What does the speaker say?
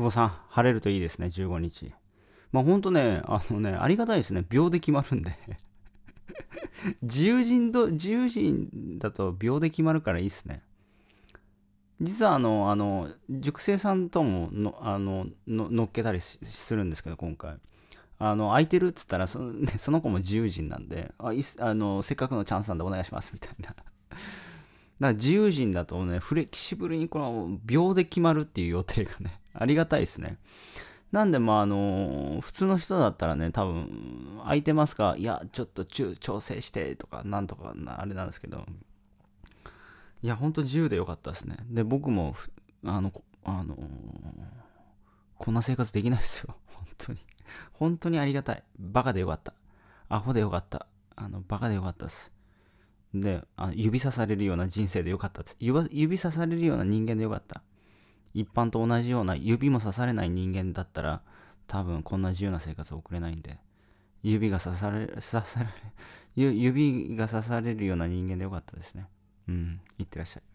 久保さん、晴れるといいですね、15日。まあほんとね、あのね、ありがたいですね、秒で決まるんで 自由人と、自由人だと秒で決まるからいいっすね。実はあの、あの、熟成さんともの、あの、の乗っけたりするんですけど、今回。あの、空いてるっつったらその、ね、その子も自由人なんで、あいあの、せっかくのチャンスなんでお願いします、みたいな。だから自由人だとね、フレキシブルにこの秒で決まるっていう予定がね、ありがたいですね。なんで、まあ、あの、普通の人だったらね、多分、空いてますかいや、ちょっと調整してとか、なんとかな、あれなんですけど、いや、ほんと自由でよかったですね。で、僕も、あの、あのこんな生活できないですよ。本当に。本当にありがたい。バカでよかった。アホでよかった。あの、バカでよかったです。で、あの指さされるような人生でよかったです指。指さされるような人間でよかった。一般と同じような指も刺されない人間だったら多分こんな自由な生活を送れないんで指が刺され 刺され指が刺されるような人間でよかったですねうんいってらっしゃい